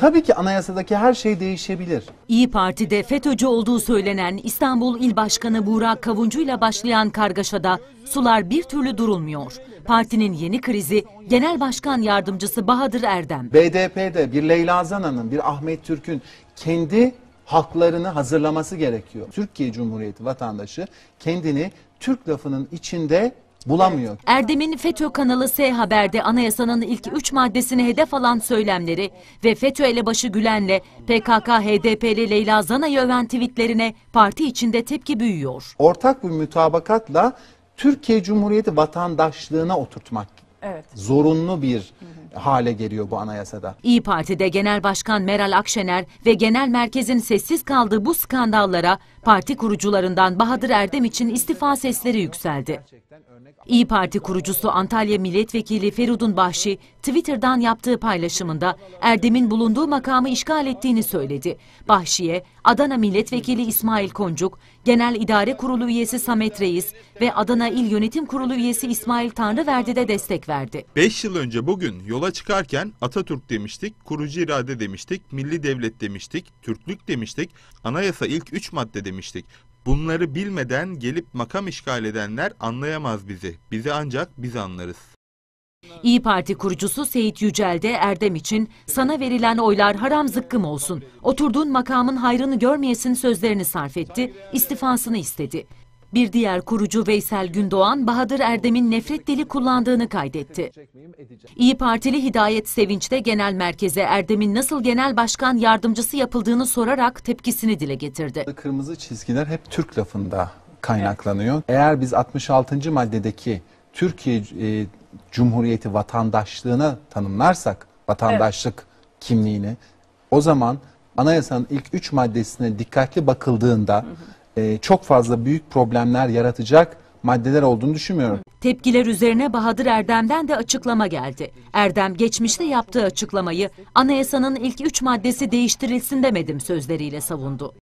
Tabii ki anayasadaki her şey değişebilir. İyi Parti'de FETÖ'cü olduğu söylenen İstanbul İl Başkanı Burak Kavuncu ile başlayan kargaşada sular bir türlü durulmuyor. Partinin yeni krizi Genel Başkan Yardımcısı Bahadır Erdem. BDP'de bir Leyla Zana'nın, bir Ahmet Türk'ün kendi haklarını hazırlaması gerekiyor. Türkiye Cumhuriyeti vatandaşı kendini Türk lafının içinde bulamıyor. Erdem'in FETÖ kanalı S Haber'de anayasanın ilk üç maddesini hedef alan söylemleri ve FETÖ elebaşı Gülen'le PKK-HDP'li Leyla Zana'yı öven tweetlerine parti içinde tepki büyüyor. Ortak bir mütabakatla Türkiye Cumhuriyeti vatandaşlığına oturtmak evet. zorunlu bir hale geliyor bu anayasada. İyi Parti'de Genel Başkan Meral Akşener ve genel merkezin sessiz kaldığı bu skandallara parti kurucularından Bahadır Erdem için istifa sesleri yükseldi. İyi Parti kurucusu Antalya Milletvekili Ferudun Bahşi Twitter'dan yaptığı paylaşımında Erdem'in bulunduğu makamı işgal ettiğini söyledi. Bahşi'ye Adana Milletvekili İsmail Koncuk, Genel İdare Kurulu üyesi Samet Reis ve Adana İl Yönetim Kurulu üyesi İsmail Tanrıverdi de destek verdi. 5 yıl önce bugün yol Yola çıkarken Atatürk demiştik, kurucu irade demiştik, milli devlet demiştik, Türklük demiştik, anayasa ilk üç madde demiştik. Bunları bilmeden gelip makam işgal edenler anlayamaz bizi. Bizi ancak biz anlarız. İyi Parti kurucusu Seyit Yücel de Erdem için sana verilen oylar haram zıkkım olsun, oturduğun makamın hayrını görmeyesin sözlerini sarf etti, istifasını istedi. Bir diğer kurucu Veysel Gündoğan, Bahadır Erdem'in nefret dili kullandığını kaydetti. İyi Partili Hidayet Sevinç de genel merkeze Erdem'in nasıl genel başkan yardımcısı yapıldığını sorarak tepkisini dile getirdi. Kırmızı çizgiler hep Türk lafında kaynaklanıyor. Eğer biz 66. maddedeki Türkiye e, Cumhuriyeti vatandaşlığına tanımlarsak vatandaşlık evet. kimliğini o zaman anayasanın ilk üç maddesine dikkatli bakıldığında hı hı e, çok fazla büyük problemler yaratacak maddeler olduğunu düşünmüyorum. Tepkiler üzerine Bahadır Erdem'den de açıklama geldi. Erdem geçmişte yaptığı açıklamayı anayasanın ilk üç maddesi değiştirilsin demedim sözleriyle savundu.